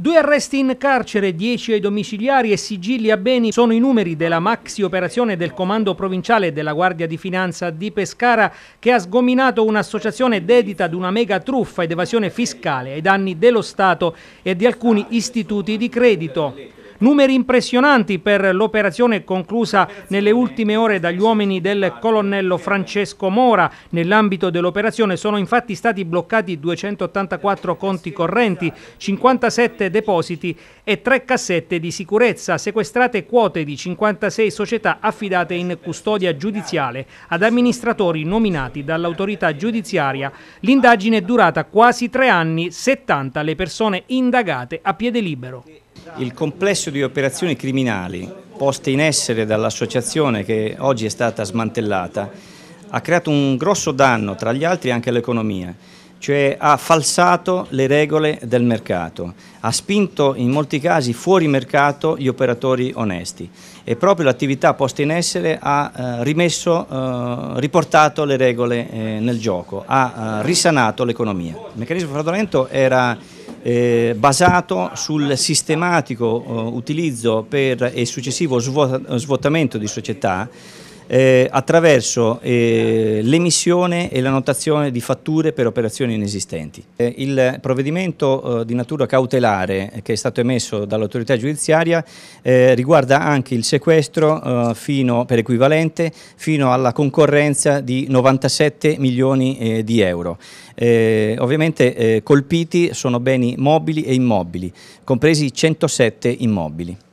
Due arresti in carcere, dieci ai domiciliari e sigilli a beni sono i numeri della maxi operazione del Comando Provinciale della Guardia di Finanza di Pescara che ha sgominato un'associazione dedita ad una mega truffa ed evasione fiscale ai danni dello Stato e di alcuni istituti di credito. Numeri impressionanti per l'operazione conclusa nelle ultime ore dagli uomini del colonnello Francesco Mora. Nell'ambito dell'operazione sono infatti stati bloccati 284 conti correnti, 57 depositi e 3 cassette di sicurezza, sequestrate quote di 56 società affidate in custodia giudiziale ad amministratori nominati dall'autorità giudiziaria. L'indagine è durata quasi tre anni, 70 le persone indagate a piede libero. Il complesso di operazioni criminali poste in essere dall'associazione che oggi è stata smantellata ha creato un grosso danno, tra gli altri, anche all'economia cioè ha falsato le regole del mercato, ha spinto in molti casi fuori mercato gli operatori onesti e proprio l'attività posta in essere ha eh, rimesso, eh, riportato le regole eh, nel gioco, ha eh, risanato l'economia. Il meccanismo fraudolento era eh, basato sul sistematico eh, utilizzo per, e successivo svuotamento di società eh, attraverso eh, l'emissione e l'annotazione di fatture per operazioni inesistenti. Eh, il provvedimento eh, di natura cautelare eh, che è stato emesso dall'autorità giudiziaria eh, riguarda anche il sequestro fino, per equivalente fino alla concorrenza di 97 milioni di euro. ovviamente colpiti sono beni mobili e immobili, compresi 107 immobili.